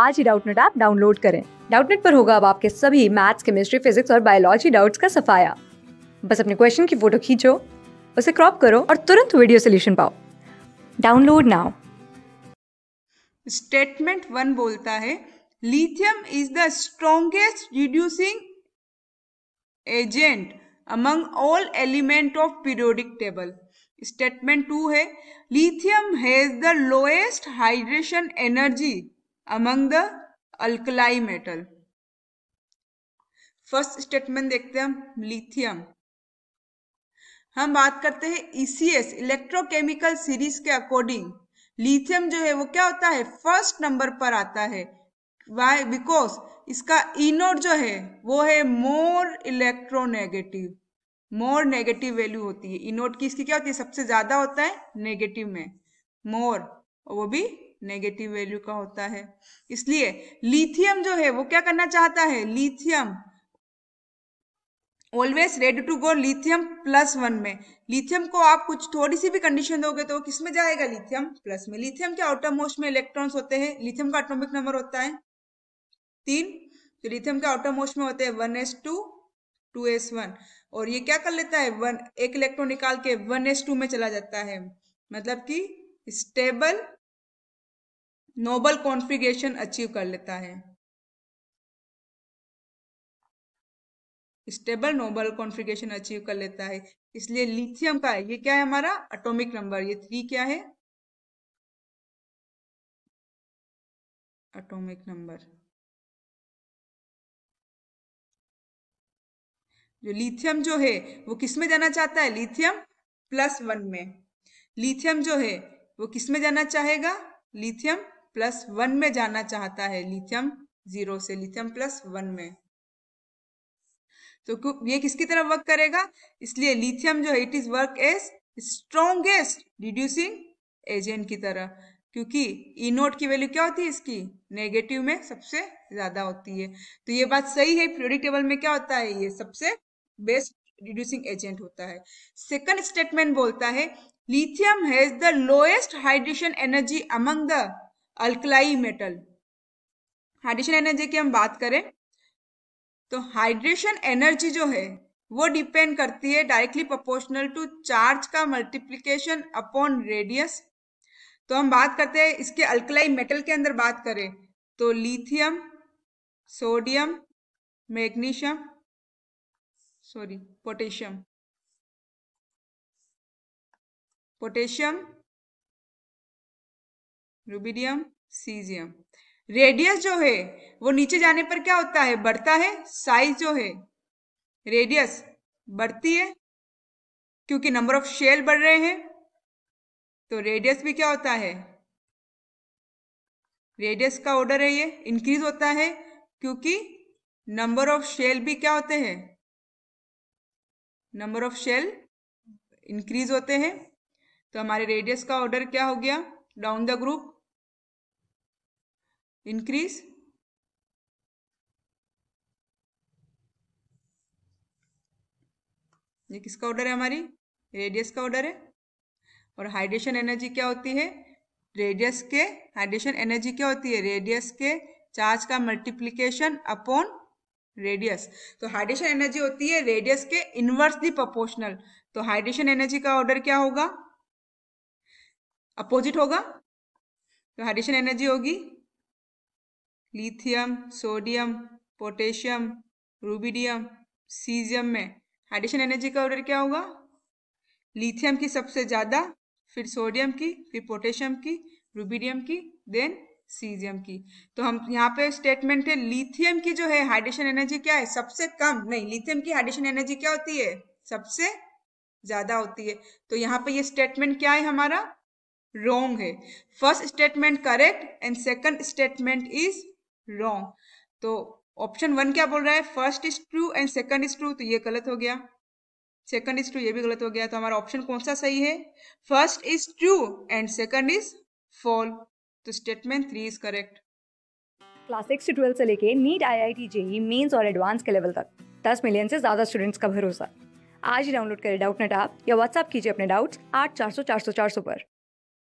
आज ही Doubtnut app download करें डाउटनेट पर होगा अब आपके सभी मैथ्स केमिस्ट्री फिजिक्स और बायोलॉजी डाउट्स का सफाया बस अपने क्वेश्चन की फोटो खींचो उसे क्रॉप करो और तुरंत वीडियो सोल्यूशन पाओ डाउनलोड नाउ स्टेटमेंट वन बोलता है lithium is the strongest reducing agent among all element of periodic table statement two है lithium has the lowest hydration energy among the alkali metal first statement देखते हैं हम lithium हम बात करते हैं ईसीएस इलेक्ट्रोकेमिकल सीरीज के अकॉर्डिंग लिथियम जो है वो क्या होता है फर्स्ट नंबर पर आता है वाई बिकॉज इसका इनोड जो है वो है more electronegative more negative value होती है इनोड की इसकी क्या होती है सबसे ज्यादा होता है नेगेटिव में मोर वो भी नेगेटिव वैल्यू का होता है इसलिए लिथियम जो है वो क्या करना चाहता है lithium always ready to go lithium plus one में लिथियम को आप कुछ थोड़ी सी भी कंडीशन दोगे तो किस में जाएगा लिथियम प्लस में लिथियम के आउटर मोस्ट में इलेक्ट्रॉन्स होते हैं लिथियम का एटोमिक नंबर होता है तीन तो लिथियम के आउटर मोस्ट में होते हैं one S two two S one और ये क्या कर लेता है वन एक इलेक्ट्रॉन निकाल के वन एस टू में चला जाता है मतलब कि स्टेबल नोबल कॉन्फ़िगरेशन अचीव कर लेता है स्टेबल नोबल कॉन्फ़िगरेशन अचीव कर लेता है इसलिए लिथियम का है ये क्या है हमारा एटॉमिक नंबर ये थ्री क्या है एटॉमिक नंबर जो लिथियम जो है वो किस में जाना चाहता है लिथियम प्लस वन में लिथियम जो है वो किस में जाना चाहेगा लिथियम प्लस वन में जाना चाहता है लिथियम जीरो से लिथियम प्लस वन में तो ये किसकी तरफ वर्क करेगा इसलिए लिथियम जो है it is work as strongest reducing agent की तरह क्योंकि इनोट e की वैल्यू क्या होती है इसकी नेगेटिव में सबसे ज्यादा होती है तो ये बात सही है टेबल में क्या होता है ये सबसे बेस्ट रिड्यूसिंग एजेंट होता है सेकंड स्टेटमेंट बोलता है lithium has the lowest hydration energy among the alkali metal hydration energy की हम बात करें तो हाइड्रेशन एनर्जी जो है वो डिपेंड करती है डायरेक्टली प्रोपोर्शनल टू चार्ज का मल्टीप्लीकेशन अपॉन रेडियस तो हम बात करते हैं इसके अल्कलाई मेटल के अंदर बात करें तो lithium sodium magnesium sorry potassium potassium rubidium caesium radius जो है वो नीचे जाने पर क्या होता है बढ़ता है साइज जो है रेडियस बढ़ती है क्योंकि नंबर ऑफ शेल बढ़ रहे हैं तो रेडियस भी क्या होता है रेडियस का ऑर्डर है ये इंक्रीज होता है क्योंकि नंबर ऑफ शेल भी क्या होते हैं नंबर ऑफ शेल इंक्रीज होते हैं तो हमारे रेडियस का ऑर्डर क्या हो गया डाउन द ग्रुप इंक्रीज ये किसका ऑर्डर है हमारी रेडियस का ऑर्डर है और हाइड्रेशन एनर्जी क्या होती है रेडियस के हाइड्रेशन एनर्जी क्या होती है रेडियस के चार्ज का मल्टीप्लीकेशन अपॉन रेडियस तो हाइड्रेशन एनर्जी होती है रेडियस के इनवर्सली प्रोपोर्शनल तो हाइड्रेशन एनर्जी का ऑर्डर क्या होगा अपोजिट होगा तो हाइड्रेशन एनर्जी होगी lithium sodium potassium rubidium caesium में हाइड्रेशन एनर्जी का ऑर्डर क्या होगा लिथियम की सबसे ज़्यादा फिर सोडियम की फिर पोटेशियम की रूबीडियम की देन सीजियम की तो हम यहाँ पे स्टेटमेंट है लिथियम की जो है हाइड्रेशन एनर्जी क्या है सबसे कम नहीं लिथियम की हाइड्रेशन एनर्जी क्या होती है सबसे ज्यादा होती है तो यहाँ पे ये स्टेटमेंट क्या है हमारा रोंग है first statement correct and second statement is wrong तो ऑप्शन वन क्या बोल रहा है first is true and second is true तो ये गलत हो गया सेकंड इज ट्रू ये भी गलत हो गया तो हमारा ऑप्शन कौन सा सही है first is true and second is false तो statement three is correct class six से ट्वेल्व से लेके NEET I I T JEE mains और एडवांस के लेवल तक दस मिलियन से ज़्यादा स्टूडेंट्स का भरोसा आज ही डाउनलोड करें डाउट नेट आप या व्हाट्सअप कीजिए अपने डाउट्स आठ चार सौ चार सौ चार सौ पर